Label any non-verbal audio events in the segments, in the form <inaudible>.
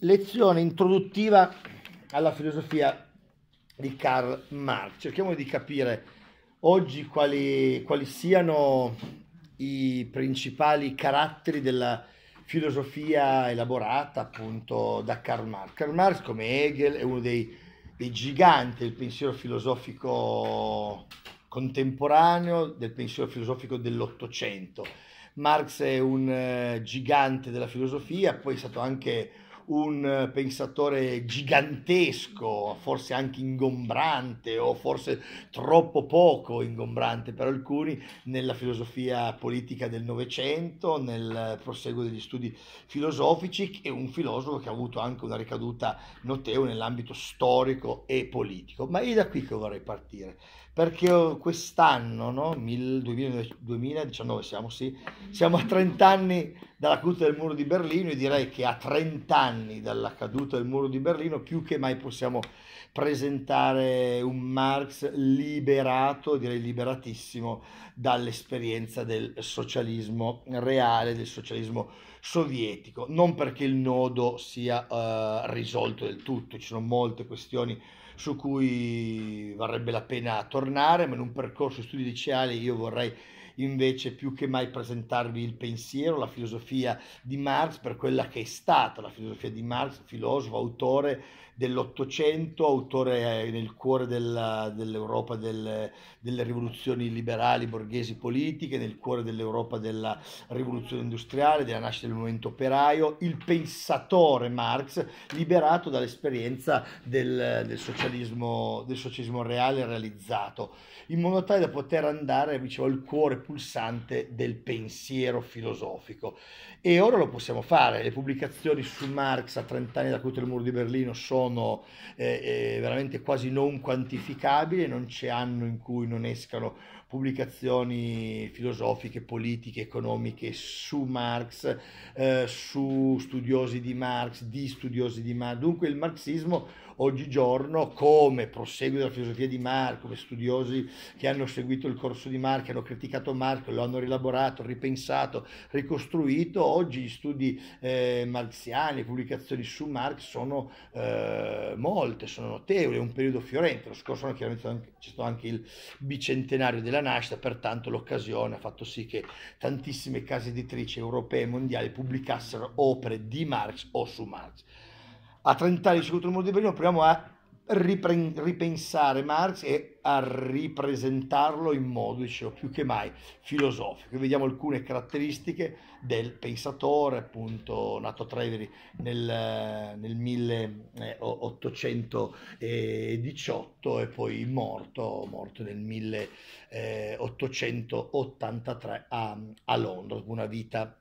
lezione introduttiva alla filosofia di Karl Marx. Cerchiamo di capire oggi quali, quali siano i principali caratteri della filosofia elaborata appunto da Karl Marx. Karl Marx, come Hegel, è uno dei, dei giganti del pensiero filosofico contemporaneo, del pensiero filosofico dell'Ottocento. Marx è un eh, gigante della filosofia, poi è stato anche un eh, pensatore gigantesco, forse anche ingombrante o forse troppo poco ingombrante per alcuni nella filosofia politica del Novecento, nel proseguo degli studi filosofici e un filosofo che ha avuto anche una ricaduta notevole nell'ambito storico e politico. Ma è da qui che vorrei partire perché quest'anno, no? 2019, siamo, sì, siamo a 30 anni dalla caduta del muro di Berlino e direi che a 30 anni dalla caduta del muro di Berlino più che mai possiamo presentare un Marx liberato, direi liberatissimo, dall'esperienza del socialismo reale, del socialismo sovietico. Non perché il nodo sia uh, risolto del tutto, ci sono molte questioni su cui varrebbe la pena tornare, ma in un percorso di studi liceali io vorrei invece più che mai presentarvi il pensiero, la filosofia di Marx per quella che è stata la filosofia di Marx, filosofo, autore dell'Ottocento, autore eh, nel cuore della, dell'Europa del, delle rivoluzioni liberali borghesi politiche, nel cuore dell'Europa della rivoluzione industriale, della nascita del movimento operaio, il pensatore Marx, liberato dall'esperienza del, del, socialismo, del socialismo reale realizzato, in modo tale da poter andare, dicevo, al cuore pulsante del pensiero filosofico. E ora lo possiamo fare, le pubblicazioni su Marx a 30 anni da il Muro di Berlino sono sono eh, eh, veramente quasi non quantificabili, non c'è anno in cui non escano pubblicazioni filosofiche, politiche, economiche su Marx, eh, su studiosi di Marx, di studiosi di Marx. Dunque il marxismo oggigiorno come prosegue la filosofia di Marx, come studiosi che hanno seguito il corso di Marx, hanno criticato Marx, lo hanno rilaborato, ripensato, ricostruito, oggi gli studi eh, marziani, pubblicazioni su Marx sono eh, molte, sono notevoli, è un periodo fiorente, lo scorso anno chiaramente c'è stato anche il bicentenario della nascita, pertanto l'occasione ha fatto sì che tantissime case editrici europee e mondiali pubblicassero opere di Marx o su Marx a 30 anni secondo il mondo di Berlino, proviamo a ripren- ripensare Marx e a ripresentarlo in modo, dicevo, più che mai filosofico. Vediamo alcune caratteristiche del pensatore, appunto, nato a Treveri nel, nel 1818 e poi morto, morto nel 1883 a, a Londra, una vita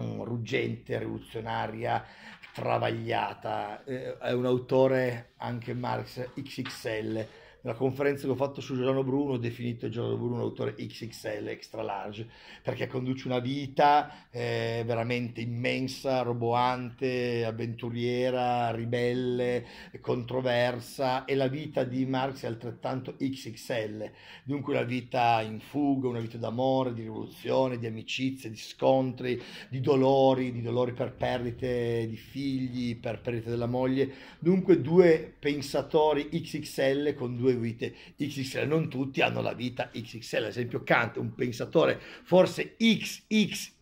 Mm. ruggente, rivoluzionaria, travagliata. Eh, è un autore anche Marx XXL la conferenza che ho fatto su Giordano Bruno, ho definito Giordano Bruno un autore XXL extra large, perché conduce una vita eh, veramente immensa, roboante, avventuriera, ribelle, controversa, e la vita di Marx è altrettanto XXL, dunque una vita in fuga, una vita d'amore, di rivoluzione, di amicizie, di scontri, di dolori, di dolori per perdite di figli, per perdite della moglie, dunque due pensatori XXL con due seguite XXL, non tutti hanno la vita XXL, ad esempio Kant, un pensatore forse XXXL,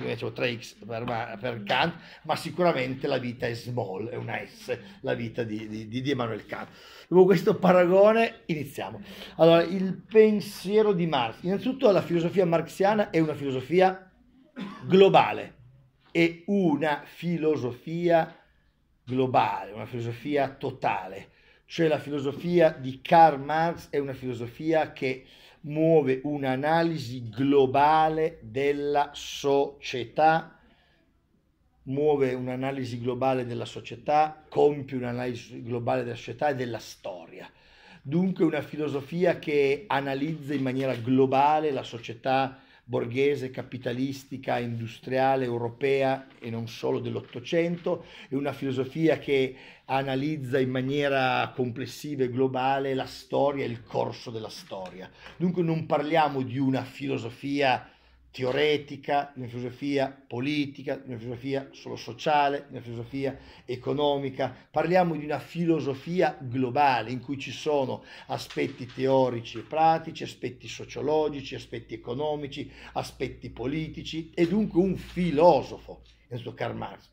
invece ho 3X per, per, Kant, ma sicuramente la vita è small, è una S, la vita di, di, di Emmanuel Kant. Dopo questo paragone iniziamo. Allora, il pensiero di Marx. Innanzitutto la filosofia marxiana è una filosofia globale, è una filosofia globale, una filosofia totale. Cioè la filosofia di Karl Marx è una filosofia che muove un'analisi globale della società, muove un'analisi globale della società, compie un'analisi globale della società e della storia. Dunque una filosofia che analizza in maniera globale la società borghese, capitalistica, industriale, europea e non solo dell'Ottocento, è una filosofia che analizza in maniera complessiva e globale la storia e il corso della storia. Dunque non parliamo di una filosofia teoretica, di una filosofia politica, di una filosofia solo sociale, di una filosofia economica, parliamo di una filosofia globale in cui ci sono aspetti teorici e pratici, aspetti sociologici, aspetti economici, aspetti politici e dunque un filosofo, questo Karl Marx.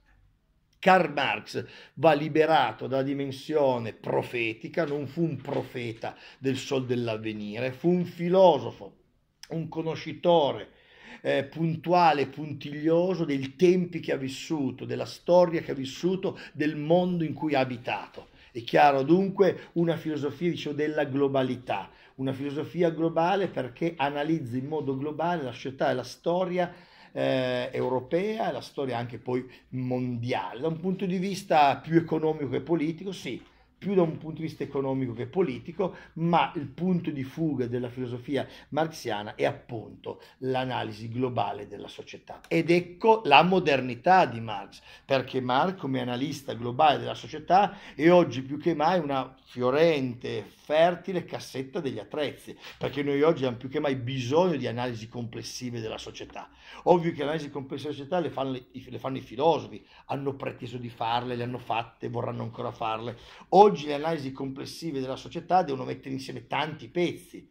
Karl Marx va liberato dalla dimensione profetica, non fu un profeta del sol dell'avvenire, fu un filosofo, un conoscitore, eh, puntuale, puntiglioso dei tempi che ha vissuto, della storia che ha vissuto, del mondo in cui ha abitato. È chiaro dunque una filosofia dicevo, della globalità, una filosofia globale perché analizza in modo globale la società e la storia eh, europea e la storia anche poi mondiale. Da un punto di vista più economico e politico, sì, più da un punto di vista economico che politico, ma il punto di fuga della filosofia marxiana è appunto l'analisi globale della società. Ed ecco la modernità di Marx, perché Marx come analista globale della società è oggi più che mai una fiorente, fertile cassetta degli attrezzi, perché noi oggi abbiamo più che mai bisogno di analisi complessive della società. Ovvio che l'analisi complessiva della società le fanno, le fanno i filosofi, hanno preteso di farle, le hanno fatte, vorranno ancora farle. Oggi oggi le analisi complessive della società devono mettere insieme tanti pezzi,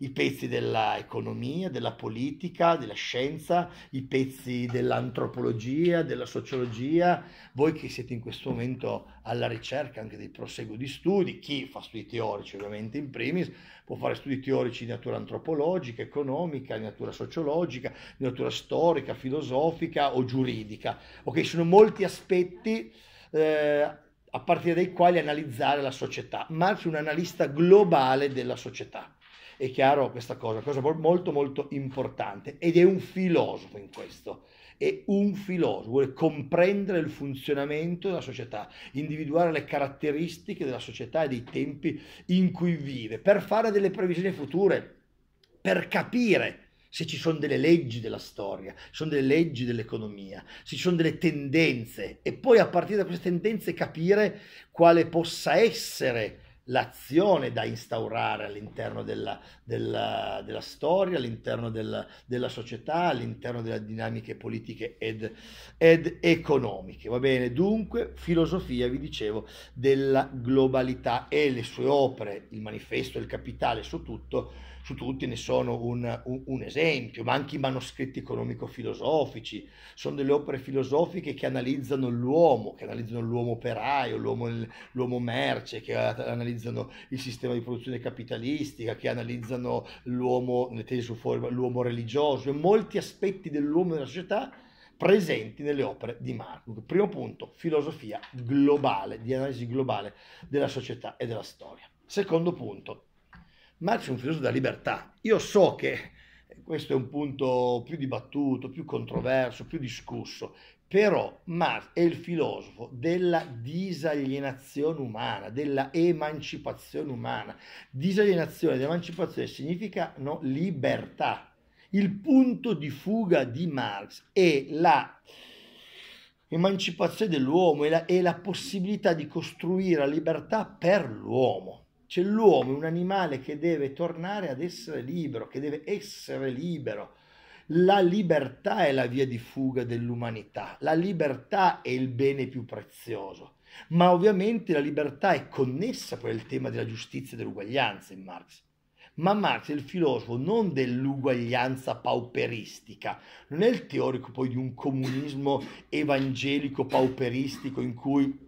i pezzi dell'economia, della politica, della scienza, i pezzi dell'antropologia, della sociologia, voi che siete in questo momento alla ricerca anche del proseguo di studi, chi fa studi teorici ovviamente in primis, può fare studi teorici di natura antropologica, economica, di natura sociologica, di natura storica, filosofica o giuridica. Ok, sono molti aspetti eh, a partire dai quali analizzare la società. Marx è un analista globale della società. È chiaro questa cosa, cosa molto molto importante ed è un filosofo in questo. È un filosofo, vuole comprendere il funzionamento della società, individuare le caratteristiche della società e dei tempi in cui vive, per fare delle previsioni future, per capire se ci sono delle leggi della storia, ci sono delle leggi dell'economia, se ci sono delle tendenze e poi a partire da queste tendenze capire quale possa essere l'azione da instaurare all'interno della, della, della storia, all'interno della, della, società, all'interno delle dinamiche politiche ed, ed, economiche. Va bene, dunque filosofia, vi dicevo, della globalità e le sue opere, il manifesto, il capitale su tutto, su tutti ne sono un, un, un esempio, ma anche i manoscritti economico-filosofici, sono delle opere filosofiche che analizzano l'uomo, che analizzano l'uomo operaio, l'uomo, l'uomo merce, che analizzano analizzano il sistema di produzione capitalistica, che analizzano l'uomo, le tesi su forma, l'uomo religioso e molti aspetti dell'uomo e della società presenti nelle opere di Marx. Primo punto, filosofia globale, di analisi globale della società e della storia. Secondo punto, Marx è un filosofo della libertà. Io so che questo è un punto più dibattuto, più controverso, più discusso. Però Marx è il filosofo della disalienazione umana, della emancipazione umana. Disalienazione ed emancipazione significano libertà. Il punto di fuga di Marx è la emancipazione dell'uomo è la, e la possibilità di costruire la libertà per l'uomo. Cioè l'uomo è un animale che deve tornare ad essere libero, che deve essere libero la libertà è la via di fuga dell'umanità, la libertà è il bene più prezioso, ma ovviamente la libertà è connessa poi al tema della giustizia e dell'uguaglianza in Marx. Ma Marx è il filosofo non dell'uguaglianza pauperistica, non è il teorico poi di un comunismo evangelico pauperistico in cui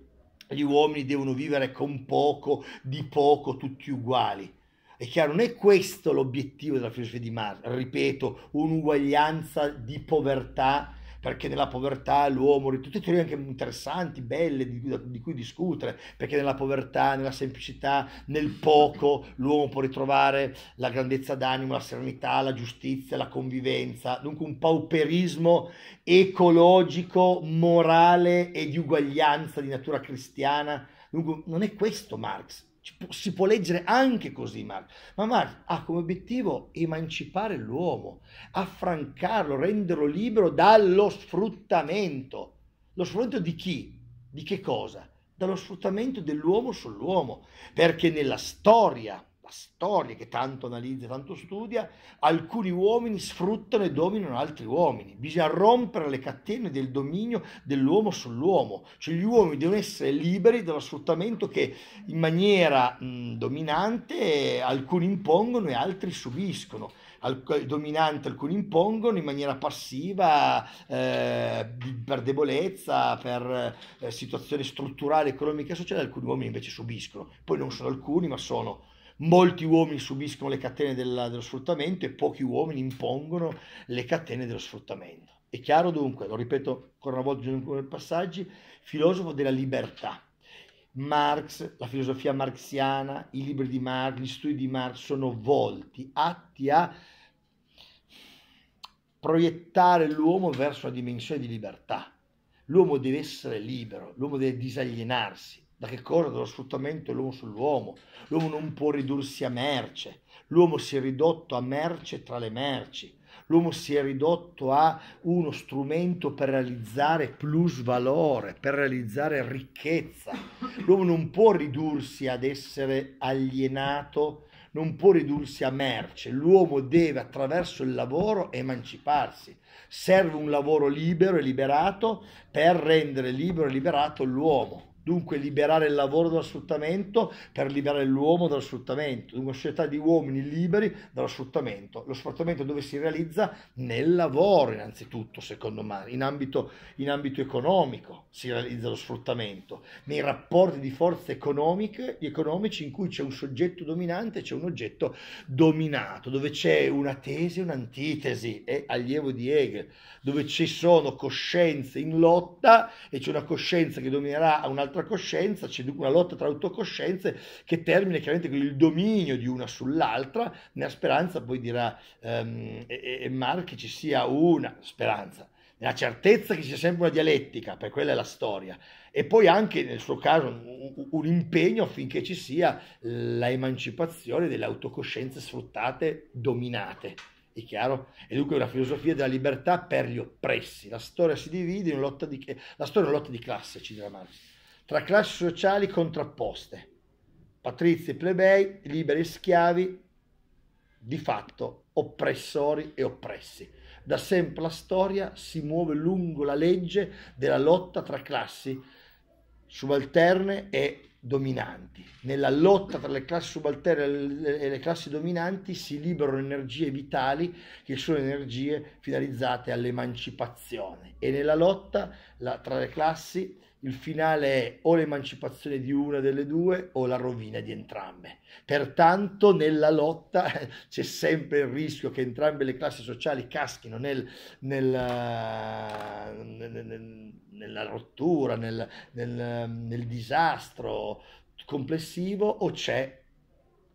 gli uomini devono vivere con poco, di poco, tutti uguali è chiaro, non è questo l'obiettivo della filosofia di Marx, ripeto, un'uguaglianza di povertà, perché nella povertà l'uomo, tutte teorie anche interessanti, belle, di cui, di cui discutere, perché nella povertà, nella semplicità, nel poco, l'uomo può ritrovare la grandezza d'animo, la serenità, la giustizia, la convivenza, dunque un pauperismo ecologico, morale e di uguaglianza di natura cristiana, dunque non è questo Marx si può leggere anche così Marx, ma Marx ha come obiettivo emancipare l'uomo, affrancarlo, renderlo libero dallo sfruttamento. Lo sfruttamento di chi? Di che cosa? Dallo sfruttamento dell'uomo sull'uomo, perché nella storia storia che tanto analizza, tanto studia, alcuni uomini sfruttano e dominano altri uomini. Bisogna rompere le catene del dominio dell'uomo sull'uomo, cioè gli uomini devono essere liberi dallo sfruttamento che in maniera mh, dominante alcuni impongono e altri subiscono. Alc- dominante alcuni impongono in maniera passiva eh, per debolezza, per eh, situazione strutturale, economica e sociale, alcuni uomini invece subiscono. Poi non sono alcuni, ma sono molti uomini subiscono le catene della, dello sfruttamento e pochi uomini impongono le catene dello sfruttamento. È chiaro dunque, lo ripeto ancora una volta nei passaggi, filosofo della libertà. Marx, la filosofia marxiana, i libri di Marx, gli studi di Marx sono volti, atti a proiettare l'uomo verso una dimensione di libertà. L'uomo deve essere libero, l'uomo deve disalienarsi, da che cosa? Dallo sfruttamento dell'uomo sull'uomo. L'uomo non può ridursi a merce, l'uomo si è ridotto a merce tra le merci, l'uomo si è ridotto a uno strumento per realizzare plus valore, per realizzare ricchezza. L'uomo non può ridursi ad essere alienato, non può ridursi a merce, l'uomo deve attraverso il lavoro emanciparsi. Serve un lavoro libero e liberato per rendere libero e liberato l'uomo Dunque liberare il lavoro dallo sfruttamento per liberare l'uomo dallo sfruttamento, una società di uomini liberi dallo sfruttamento. Lo sfruttamento dove si realizza? Nel lavoro innanzitutto, secondo me, in ambito, in ambito economico si realizza lo sfruttamento, nei rapporti di forze economiche, economici in cui c'è un soggetto dominante, e c'è un oggetto dominato, dove c'è una tesi e un'antitesi, è allievo di Hegel, dove ci sono coscienze in lotta e c'è una coscienza che dominerà un'altra un'altra coscienza, c'è dunque una lotta tra autocoscienze che termina chiaramente con il dominio di una sull'altra, nella speranza poi dirà ehm, e, e Marx che ci sia una speranza, nella certezza che ci sia sempre una dialettica, per quella è la storia, e poi anche nel suo caso un, un impegno affinché ci sia la emancipazione delle autocoscienze sfruttate, dominate è chiaro? E dunque una filosofia della libertà per gli oppressi. La storia si divide in lotta di, eh, la storia è una lotta di classe, ci dirà Marx tra classi sociali contrapposte, patrizi e plebei, liberi e schiavi, di fatto oppressori e oppressi. Da sempre la storia si muove lungo la legge della lotta tra classi subalterne e dominanti. Nella lotta tra le classi subalterne e le classi dominanti si liberano energie vitali che sono energie finalizzate all'emancipazione e nella lotta la, tra le classi il finale è o l'emancipazione di una delle due o la rovina di entrambe. Pertanto nella lotta <laughs> c'è sempre il rischio che entrambe le classi sociali caschino nel, nella, eh, nella rottura, nel, nel, nel disastro complessivo o c'è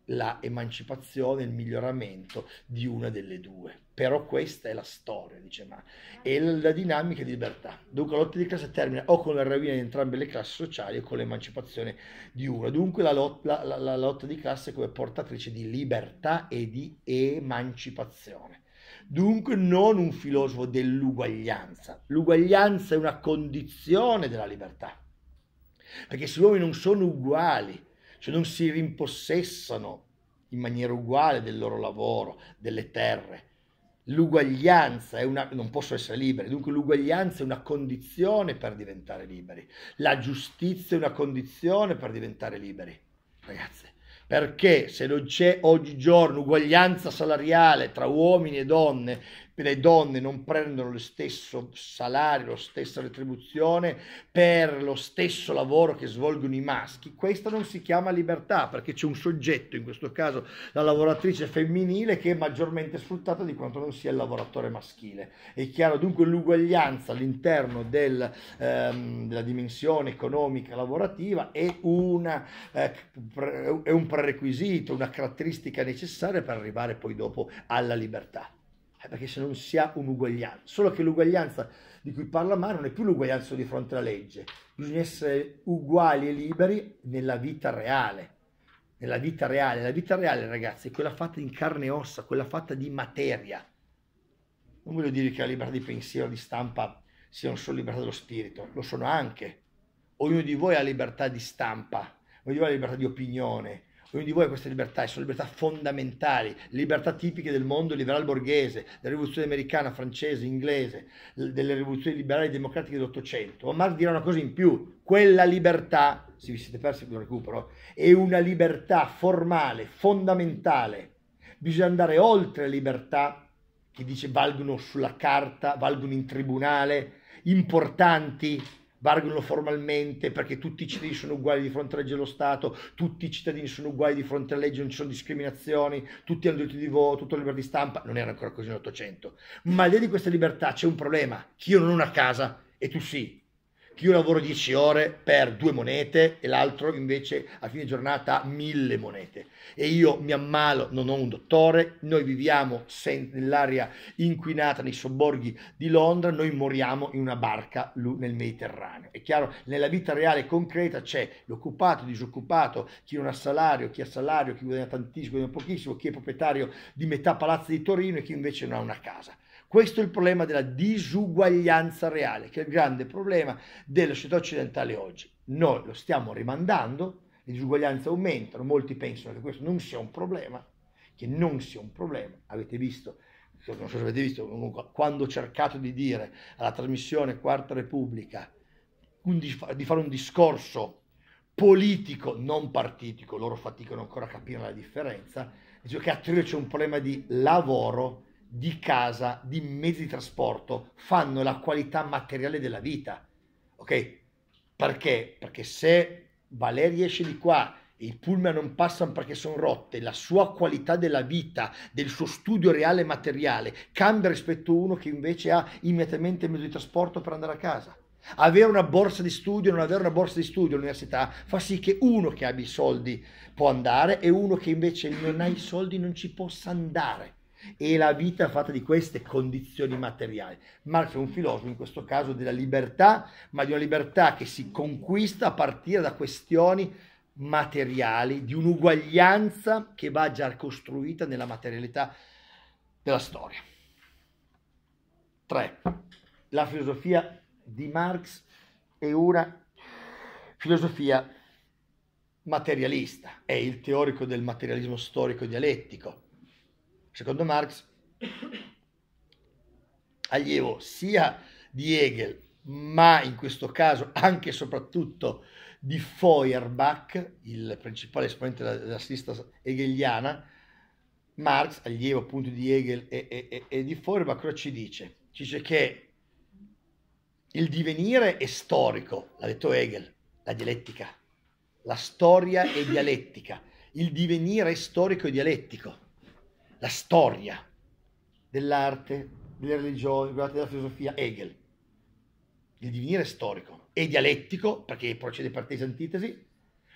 la emancipazione, il miglioramento di una delle due. Però questa è la storia, dice Ma, è la dinamica di libertà. Dunque la lotta di classe termina o con la rovina di entrambe le classi sociali o con l'emancipazione di una. Dunque la lotta, la, la lotta di classe come portatrice di libertà e di emancipazione. Dunque non un filosofo dell'uguaglianza. L'uguaglianza è una condizione della libertà. Perché se gli uomini non sono uguali, cioè non si rimpossessano in maniera uguale del loro lavoro, delle terre. L'uguaglianza è una... non posso essere liberi, dunque l'uguaglianza è una condizione per diventare liberi, la giustizia è una condizione per diventare liberi, ragazzi, perché se non c'è oggigiorno uguaglianza salariale tra uomini e donne, le donne non prendono lo stesso salario, la stessa retribuzione per lo stesso lavoro che svolgono i maschi, questa non si chiama libertà perché c'è un soggetto, in questo caso la lavoratrice femminile, che è maggiormente sfruttata di quanto non sia il lavoratore maschile. È chiaro dunque l'uguaglianza all'interno del, ehm, della dimensione economica lavorativa è, una, eh, è un prerequisito, una caratteristica necessaria per arrivare poi dopo alla libertà. Eh, perché se non si ha un'uguaglianza, solo che l'uguaglianza di cui parla Mano non è più l'uguaglianza di fronte alla legge, bisogna essere uguali e liberi nella vita reale, nella vita reale, la vita reale ragazzi è quella fatta in carne e ossa, quella fatta di materia, non voglio dire che la libertà di pensiero, di stampa siano solo libertà dello spirito, lo sono anche, ognuno di voi ha libertà di stampa, ognuno di voi ha libertà di opinione, Ognuno di voi ha queste libertà e sono libertà fondamentali, libertà tipiche del mondo liberale borghese, della rivoluzione americana, francese, inglese, delle rivoluzioni liberali e democratiche dell'Ottocento. Ma Marx dirà una cosa in più, quella libertà, se vi siete persi lo recupero, è una libertà formale, fondamentale. Bisogna andare oltre le libertà che dice valgono sulla carta, valgono in tribunale, importanti, vargono formalmente perché tutti i cittadini sono uguali di fronte alla legge dello Stato, tutti i cittadini sono uguali di fronte alla legge, non ci sono discriminazioni, tutti hanno diritto di voto, tutta libertà di stampa, non era ancora così nell'Ottocento. Ma al di là di questa libertà c'è un problema, che io non ho una casa e tu sì, che io lavoro 10 ore per due monete e l'altro invece a fine giornata mille monete e io mi ammalo, non ho un dottore, noi viviamo nell'aria inquinata nei sobborghi di Londra, noi moriamo in una barca nel Mediterraneo. È chiaro, nella vita reale concreta c'è l'occupato, il disoccupato, chi non ha salario, chi ha salario, chi guadagna tantissimo, chi guadagna pochissimo, chi è proprietario di metà palazzo di Torino e chi invece non ha una casa. Questo è il problema della disuguaglianza reale, che è il grande problema della società occidentale oggi. Noi lo stiamo rimandando, le disuguaglianze aumentano, molti pensano che questo non sia un problema, che non sia un problema. Avete visto non so se avete visto, comunque, quando ho cercato di dire alla trasmissione Quarta Repubblica un, di fare un discorso politico, non partitico, loro faticano ancora a capire la differenza, dicevo che a Trio c'è un problema di lavoro di casa, di mezzi di trasporto fanno la qualità materiale della vita. Ok? Perché? Perché se Valeria esce di qua e i pullman non passano perché sono rotte, la sua qualità della vita, del suo studio reale e materiale cambia rispetto a uno che invece ha immediatamente il mezzo di trasporto per andare a casa. Avere una borsa di studio, non avere una borsa di studio all'università fa sì che uno che abbia i soldi può andare e uno che invece non ha i soldi non ci possa andare e la vita è fatta di queste condizioni materiali. Marx è un filosofo, in questo caso, della libertà, ma di una libertà che si conquista a partire da questioni materiali, di un'uguaglianza che va già costruita nella materialità della storia. 3. La filosofia di Marx è una filosofia materialista, è il teorico del materialismo storico dialettico secondo Marx, allievo sia di Hegel, ma in questo caso anche e soprattutto di Feuerbach, il principale esponente della, della sinistra hegeliana, Marx, allievo appunto di Hegel e, e, e di Feuerbach, cosa ci dice? Ci dice che il divenire è storico, l'ha detto Hegel, la dialettica, la storia è dialettica, il divenire è storico e dialettico la storia dell'arte, delle religioni, della filosofia, Hegel. Il divenire storico e dialettico, perché procede partesi antitesi,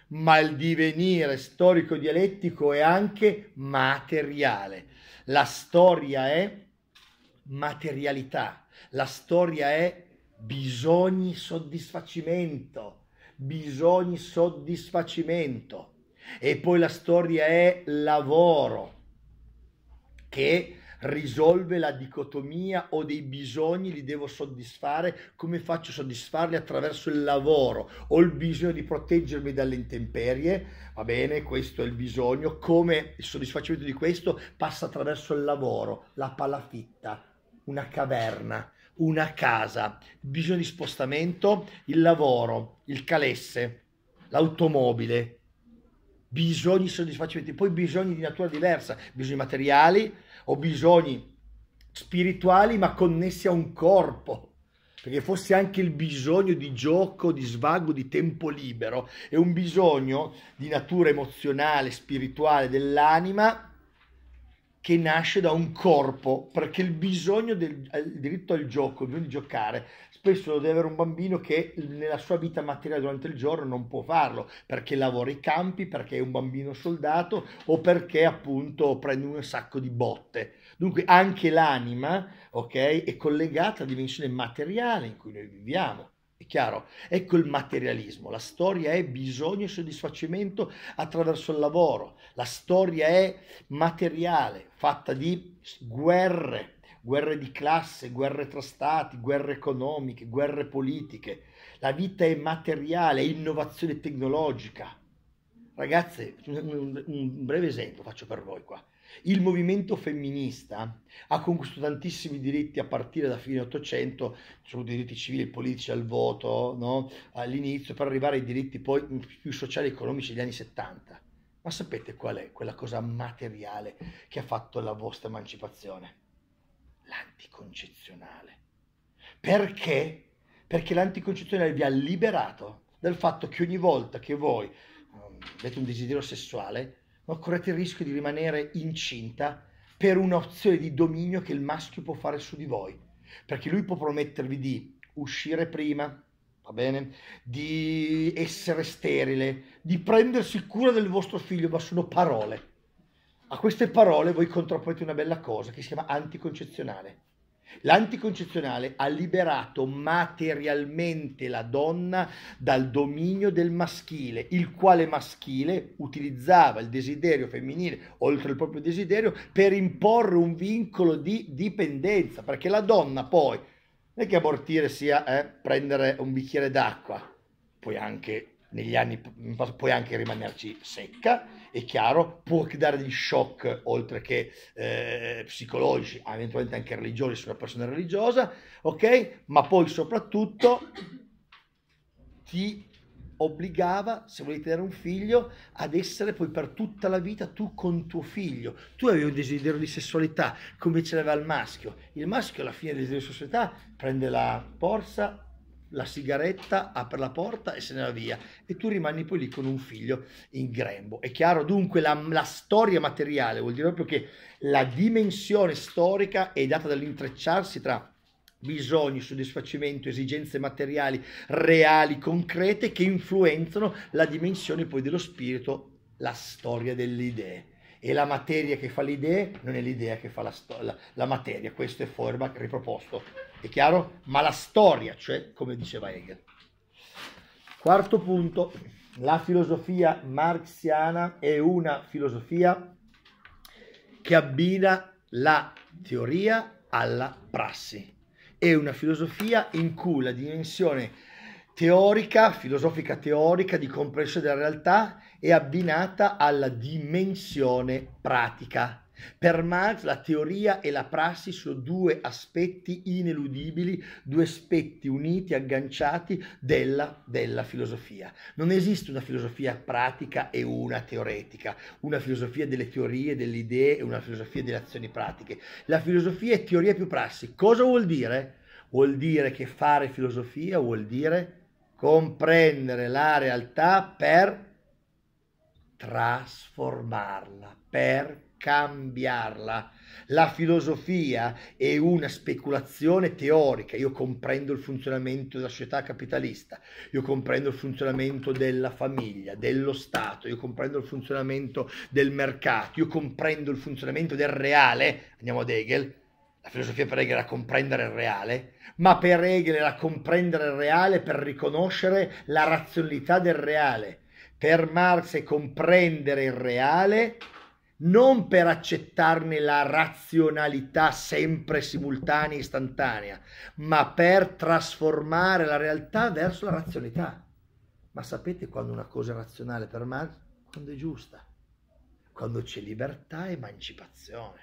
ma il divenire storico-dialettico è anche materiale. La storia è materialità, la storia è bisogni soddisfacimento, bisogni soddisfacimento. E poi la storia è lavoro che risolve la dicotomia o dei bisogni li devo soddisfare, come faccio a soddisfarli attraverso il lavoro? Ho il bisogno di proteggermi dalle intemperie, va bene, questo è il bisogno, come il soddisfacimento di questo passa attraverso il lavoro, la palafitta, una caverna, una casa, bisogno di spostamento, il lavoro, il calesse, l'automobile, bisogni soddisfacimenti, poi bisogni di natura diversa, bisogni materiali, ho bisogni spirituali ma connessi a un corpo perché fosse anche il bisogno di gioco, di svago, di tempo libero, è un bisogno di natura emozionale, spirituale dell'anima che nasce da un corpo, perché il bisogno del il diritto al gioco, il bisogno di giocare, spesso deve avere un bambino che nella sua vita materiale durante il giorno non può farlo perché lavora i campi, perché è un bambino soldato o perché appunto prende un sacco di botte. Dunque anche l'anima okay, è collegata alla dimensione materiale in cui noi viviamo. È chiaro? Ecco il materialismo. La storia è bisogno e soddisfacimento attraverso il lavoro. La storia è materiale, fatta di guerre, guerre di classe, guerre tra stati, guerre economiche, guerre politiche. La vita è materiale, è innovazione tecnologica. Ragazze, un, breve esempio faccio per voi qua. Il movimento femminista ha conquistato tantissimi diritti a partire da fine Ottocento, sono diritti civili, e politici, al voto, no? all'inizio, per arrivare ai diritti poi più sociali e economici degli anni 70. Ma sapete qual è quella cosa materiale che ha fatto la vostra emancipazione? l'anticoncezionale. Perché? Perché l'anticoncezionale vi ha liberato dal fatto che ogni volta che voi ehm, avete un desiderio sessuale, non correte il rischio di rimanere incinta per un'opzione di dominio che il maschio può fare su di voi. Perché lui può promettervi di uscire prima, va bene? Di essere sterile, di prendersi cura del vostro figlio, ma sono parole a queste parole voi contrapponete una bella cosa che si chiama anticoncezionale. L'anticoncezionale ha liberato materialmente la donna dal dominio del maschile, il quale maschile utilizzava il desiderio femminile, oltre il proprio desiderio, per imporre un vincolo di dipendenza, perché la donna poi non è che abortire sia eh, prendere un bicchiere d'acqua, puoi anche negli anni puoi anche rimanerci secca è chiaro, può dare degli shock oltre che eh, psicologici, eventualmente anche religiosi se una persona religiosa, ok? Ma poi soprattutto ti obbligava, se volete tenere un figlio, ad essere poi per tutta la vita tu con tuo figlio. Tu avevi un desiderio di sessualità, come ce l'aveva il maschio. Il maschio alla fine del desiderio di sessualità prende la borsa, la sigaretta, apre la porta e se ne va via e tu rimani poi lì con un figlio in grembo. È chiaro dunque la, la storia materiale vuol dire proprio che la dimensione storica è data dall'intrecciarsi tra bisogni, soddisfacimento, esigenze materiali, reali, concrete che influenzano la dimensione poi dello spirito, la storia delle idee e la materia che fa l'idea non è l'idea che fa la, sto- la, la materia, questo è Feuerbach riproposto, è chiaro? Ma la storia, cioè come diceva Hegel. Quarto punto, la filosofia marxiana è una filosofia che abbina la teoria alla prassi, è una filosofia in cui la dimensione teorica, filosofica teorica di comprensione della realtà è abbinata alla dimensione pratica. Per Marx la teoria e la prassi sono due aspetti ineludibili, due aspetti uniti, agganciati della, della, filosofia. Non esiste una filosofia pratica e una teoretica, una filosofia delle teorie, delle idee e una filosofia delle azioni pratiche. La filosofia è teoria più prassi. Cosa vuol dire? Vuol dire che fare filosofia vuol dire comprendere la realtà per trasformarla, per cambiarla. La filosofia è una speculazione teorica, io comprendo il funzionamento della società capitalista, io comprendo il funzionamento della famiglia, dello Stato, io comprendo il funzionamento del mercato, io comprendo il funzionamento del reale, andiamo ad Hegel, la filosofia per Hegel era comprendere il reale, ma per Hegel era comprendere il reale per riconoscere la razionalità del reale per Marx è comprendere il reale, non per accettarne la razionalità sempre simultanea e istantanea, ma per trasformare la realtà verso la razionalità. Ma sapete quando una cosa è razionale per Marx? Quando è giusta, quando c'è libertà e emancipazione.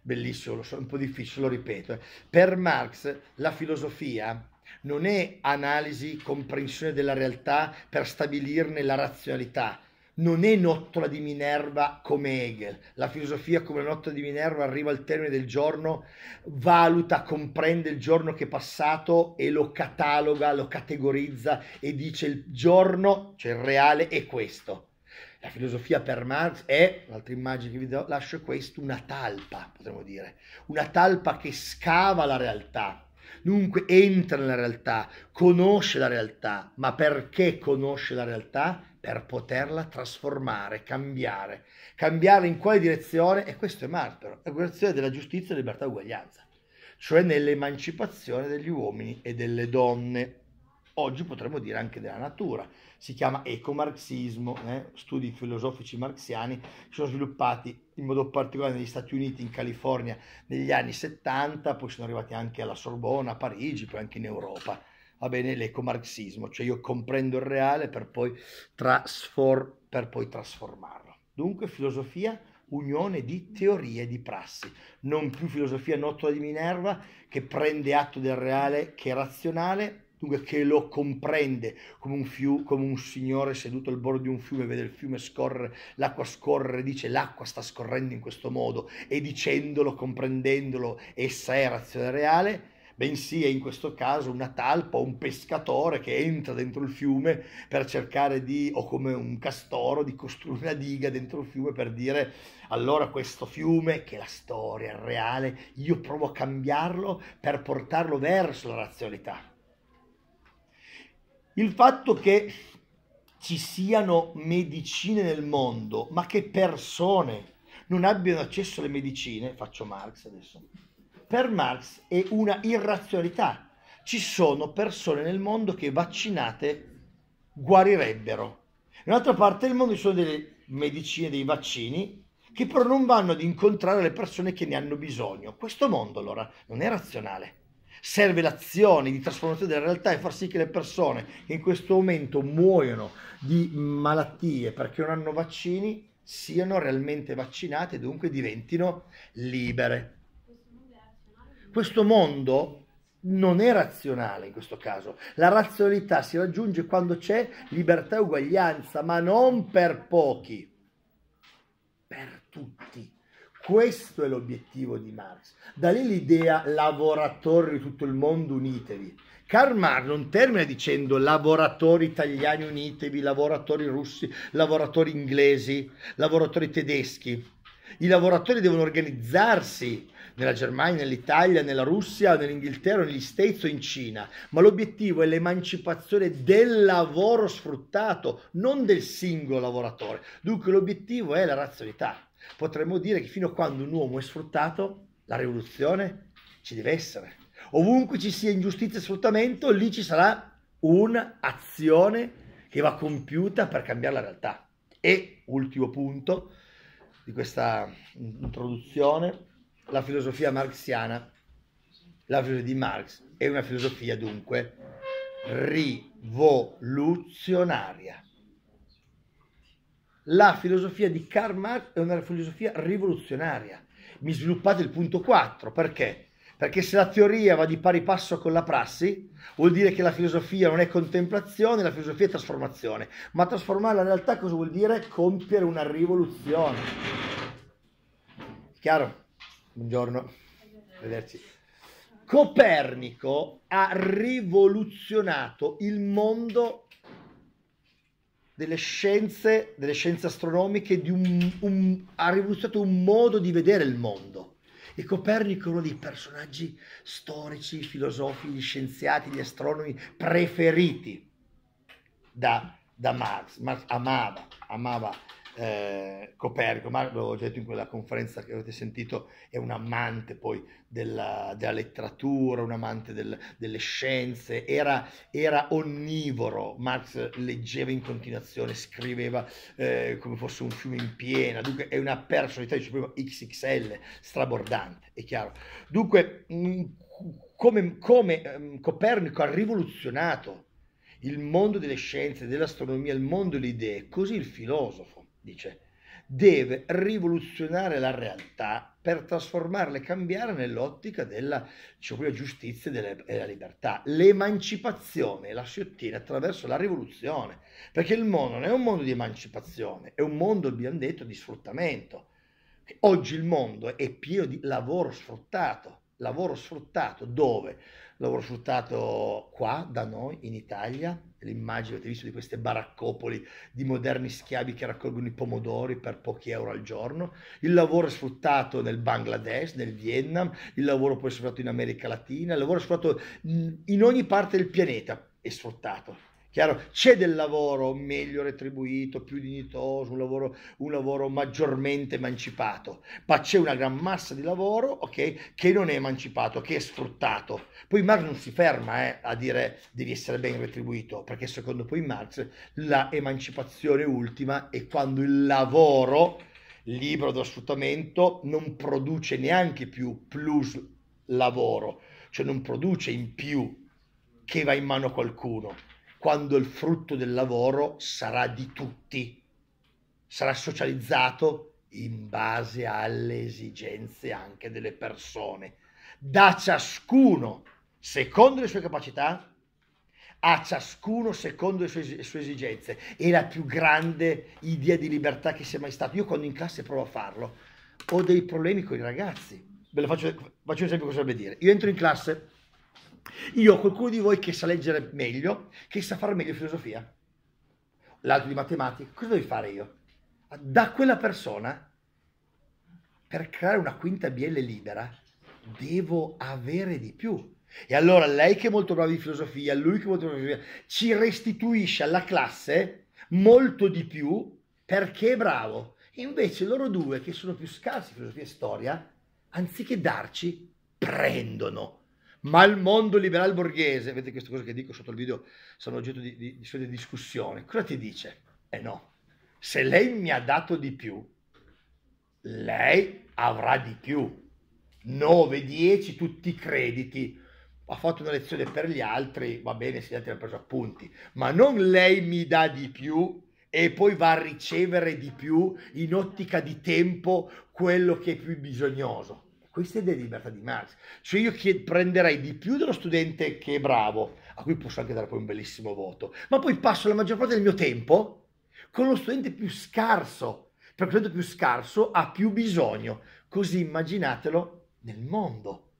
Bellissimo, lo so, è un po' difficile, lo ripeto. Eh. Per Marx la filosofia non è analisi, comprensione della realtà per stabilirne la razionalità, non è nottola di Minerva come Hegel. La filosofia come nottola di Minerva arriva al termine del giorno, valuta, comprende il giorno che è passato e lo cataloga, lo categorizza e dice il giorno, cioè il reale, è questo. La filosofia per Marx è, un'altra immagine che vi lascio è questa, una talpa, potremmo dire, una talpa che scava la realtà, Dunque entra nella realtà, conosce la realtà, ma perché conosce la realtà? Per poterla trasformare, cambiare. Cambiare in quale direzione? E questo è Martero, la direzione della giustizia libertà e uguaglianza, cioè nell'emancipazione degli uomini e delle donne. Oggi potremmo dire anche della natura, si chiama ecomarxismo, eh? studi filosofici marxiani che sono sviluppati in modo particolare negli Stati Uniti, in California negli anni 70, poi sono arrivati anche alla Sorbona, a Parigi, poi anche in Europa. Va bene, l'ecomarxismo, cioè io comprendo il reale per poi, trasfor- per poi trasformarlo. Dunque, filosofia unione di teorie e di prassi, non più filosofia nottola di Minerva che prende atto del reale che è razionale dunque che lo comprende come un, fiu, come un signore seduto al bordo di un fiume, vede il fiume scorrere, l'acqua scorrere, dice l'acqua sta scorrendo in questo modo e dicendolo, comprendendolo, essa è razione reale, bensì è in questo caso una talpa, un pescatore che entra dentro il fiume per cercare di, o come un castoro, di costruire una diga dentro il fiume per dire allora questo fiume, che è la storia, è reale, io provo a cambiarlo per portarlo verso la razionalità il fatto che ci siano medicine nel mondo, ma che persone non abbiano accesso alle medicine, faccio Marx adesso, per Marx è una irrazionalità. Ci sono persone nel mondo che vaccinate guarirebbero. In un'altra parte del mondo ci sono delle medicine, dei vaccini che però non vanno ad incontrare le persone che ne hanno bisogno. Questo mondo allora non è razionale serve l'azione di trasformazione della realtà e far sì che le persone che in questo momento muoiono di malattie perché non hanno vaccini siano realmente vaccinate e dunque diventino libere. Questo mondo non è razionale in questo caso. La razionalità si raggiunge quando c'è libertà e uguaglianza, ma non per pochi, per tutti. Questo è l'obiettivo di Marx. Da lì l'idea lavoratori di tutto il mondo unitevi. Karl Marx non termina dicendo lavoratori italiani unitevi, lavoratori russi, lavoratori inglesi, lavoratori tedeschi. I lavoratori devono organizzarsi nella Germania, nell'Italia, nella Russia, nell'Inghilterra, negli States o in Cina, ma l'obiettivo è l'emancipazione del lavoro sfruttato, non del singolo lavoratore. Dunque l'obiettivo è la razionalità. Potremmo dire che fino a quando un uomo è sfruttato, la rivoluzione ci deve essere. Ovunque ci sia ingiustizia e sfruttamento, lì ci sarà un'azione che va compiuta per cambiare la realtà. E ultimo punto di questa introduzione, la filosofia marxiana. La filosofia di Marx è una filosofia dunque rivoluzionaria la filosofia di Karl Marx è una filosofia rivoluzionaria. Mi sviluppate il punto 4, perché? Perché se la teoria va di pari passo con la prassi, vuol dire che la filosofia non è contemplazione, la filosofia è trasformazione. Ma trasformare la realtà cosa vuol dire? Compiere una rivoluzione. Chiaro? Buongiorno. Arrivederci. Copernico ha rivoluzionato il mondo delle scienze, delle scienze astronomiche, un, un, ha rivoluzionato un modo di vedere il mondo. E Copernico è uno dei personaggi storici, filosofi, gli scienziati, gli astronomi preferiti da, da Marx. Marx amava, amava eh, Copernico, ma l'ho detto in quella conferenza che avete sentito, è un amante poi della, della letteratura, un amante del, delle scienze, era, era, onnivoro, Marx leggeva in continuazione, scriveva eh, come fosse un fiume in piena, dunque è una personalità, dicevo prima, XXL, strabordante, è chiaro. Dunque, mm, come, come mh, ehm, Copernico ha rivoluzionato il mondo delle scienze, dell'astronomia, il mondo delle idee, così il filosofo dice, deve rivoluzionare la realtà per trasformarla e cambiare nell'ottica della diciamo, giustizia e della, della libertà. L'emancipazione la si ottiene attraverso la rivoluzione, perché il mondo non è un mondo di emancipazione, è un mondo, abbiamo detto, di sfruttamento. Oggi il mondo è pieno di lavoro sfruttato, lavoro sfruttato dove? Lavoro sfruttato qua da noi in Italia, l'immagine avete visto di queste baraccopoli di moderni schiavi che raccolgono i pomodori per pochi euro al giorno, il lavoro è sfruttato nel Bangladesh, nel Vietnam, il lavoro poi sfruttato in America Latina, il lavoro è sfruttato in ogni parte del pianeta è sfruttato Chiaro? C'è del lavoro meglio retribuito, più dignitoso, un lavoro, un lavoro maggiormente emancipato, ma c'è una gran massa di lavoro okay, che non è emancipato, che è sfruttato. Poi Marx non si ferma eh, a dire devi essere ben retribuito, perché secondo poi Marx la emancipazione ultima è quando il lavoro libero da sfruttamento non produce neanche più plus lavoro, cioè non produce in più che va in mano a qualcuno quando il frutto del lavoro sarà di tutti, sarà socializzato in base alle esigenze anche delle persone, da ciascuno secondo le sue capacità, a ciascuno secondo le sue, le sue esigenze. È la più grande idea di libertà che sia mai stata. Io quando in classe provo a farlo, ho dei problemi con i ragazzi. Ve lo faccio, faccio un esempio cosa vuol dire. Io entro in classe io ho qualcuno di voi che sa leggere meglio, che sa fare meglio filosofia, l'altro di matematica, cosa devo fare io? Da quella persona, per creare una quinta BL libera, devo avere di più. E allora lei che è molto brava di filosofia, lui che è molto bravo di filosofia, ci restituisce alla classe molto di più perché è bravo. invece loro due, che sono più scarsi in filosofia e storia, anziché darci, prendono ma il mondo liberal borghese, vedete queste cose che dico sotto il video, sono oggetto di, di, di discussione, cosa ti dice? Eh no, se lei mi ha dato di più, lei avrà di più. 9, 10, tutti i crediti. Ha fatto una lezione per gli altri, va bene se gli altri hanno preso appunti, ma non lei mi dà di più e poi va a ricevere di più in ottica di tempo quello che è più bisognoso. Questa è la libertà di Marx. Cioè io chied- prenderei di più dello studente che è bravo, a cui posso anche dare poi un bellissimo voto, ma poi passo la maggior parte del mio tempo con lo studente più scarso, perché lo studente più scarso ha più bisogno. Così immaginatelo nel mondo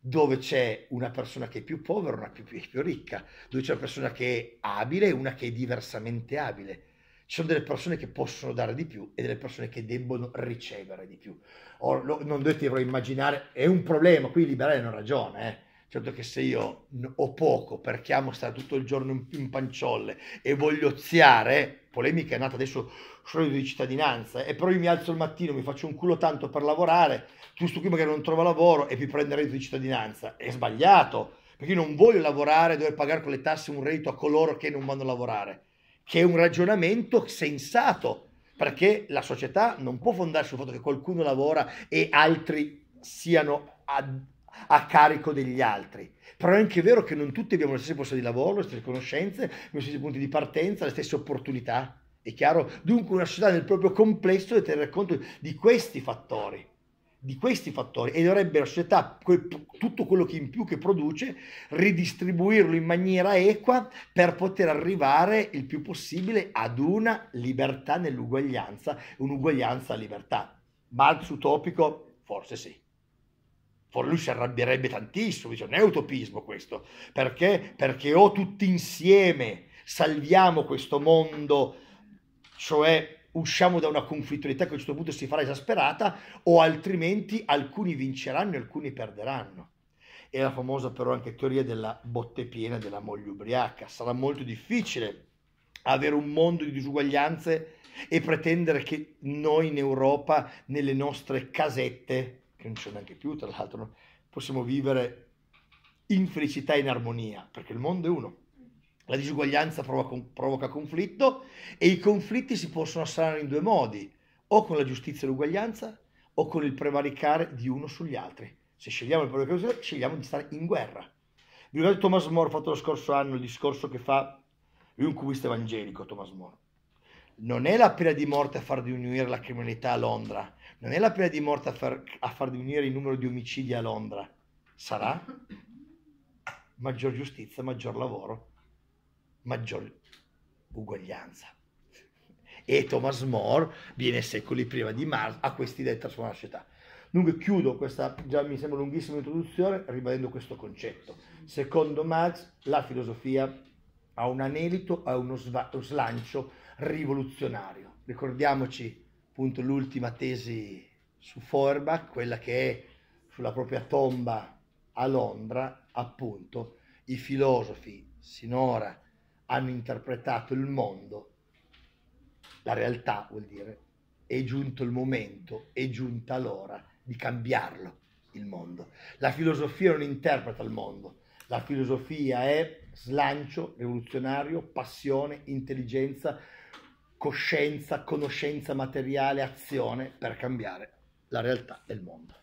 dove c'è una persona che è più povera, e una che più, più ricca, dove c'è una persona che è abile e una che è diversamente abile. Ci sono delle persone che possono dare di più e delle persone che debbono ricevere di più. O, lo, non dovete immaginare, è un problema, qui i liberali hanno ragione, eh. Certo che se io ho poco perché amo stare tutto il giorno in, in panciolle e voglio oziare, polemica è nata adesso reddito di cittadinanza, e eh, però io mi alzo il mattino, mi faccio un culo tanto per lavorare, giusto qui magari non trovo lavoro e vi prendo il reddito di cittadinanza. È sbagliato, perché io non voglio lavorare, dover pagare con le tasse un reddito a coloro che non vanno a lavorare che è un ragionamento sensato, perché la società non può fondarsi sul fatto che qualcuno lavora e altri siano a, a carico degli altri. Però è anche vero che non tutti abbiamo le stesse possibilità di lavoro, le stesse conoscenze, gli stessi punti di partenza, le stesse opportunità. È chiaro? Dunque una società nel proprio complesso deve tenere conto di questi fattori di questi fattori e dovrebbe la società tutto quello che in più che produce ridistribuirlo in maniera equa per poter arrivare il più possibile ad una libertà nell'uguaglianza, un'uguaglianza a libertà. Marx utopico? Forse sì. Forse lui si arrabbierebbe tantissimo, dice non è utopismo questo, perché? Perché o tutti insieme salviamo questo mondo, cioè usciamo da una conflittualità che a un certo punto si farà esasperata o altrimenti alcuni vinceranno e alcuni perderanno. È la famosa però anche teoria della botte piena della moglie ubriaca. Sarà molto difficile avere un mondo di disuguaglianze e pretendere che noi in Europa, nelle nostre casette, che non c'è neanche più tra l'altro, possiamo vivere in felicità e in armonia, perché il mondo è uno. La disuguaglianza provoca, conflitto e i conflitti si possono assanare in due modi, o con la giustizia e l'uguaglianza o con il prevaricare di uno sugli altri. Se scegliamo il prevaricare, scegliamo di stare in guerra. Vi ricordate Thomas More, fatto lo scorso anno, il discorso che fa, lui è un cubista evangelico, Thomas More. Non è la pena di morte a far diminuire la criminalità a Londra, non è la pena di morte a far, a far diminuire il numero di omicidi a Londra, sarà maggior giustizia, maggior lavoro, maggior uguaglianza. E Thomas More viene secoli prima di Marx a questa idea di trasformare la società. Dunque chiudo questa, già mi sembra lunghissima introduzione, ribadendo questo concetto. Secondo Marx la filosofia ha un anelito, ha uno, sva- slancio rivoluzionario. Ricordiamoci appunto l'ultima tesi su Feuerbach, quella che è sulla propria tomba a Londra, appunto, i filosofi sinora hanno interpretato il mondo, la realtà vuol dire, è giunto il momento, è giunta l'ora di cambiarlo, il mondo. La filosofia non interpreta il mondo, la filosofia è slancio rivoluzionario, passione, intelligenza, coscienza, conoscenza materiale, azione per cambiare la realtà del mondo.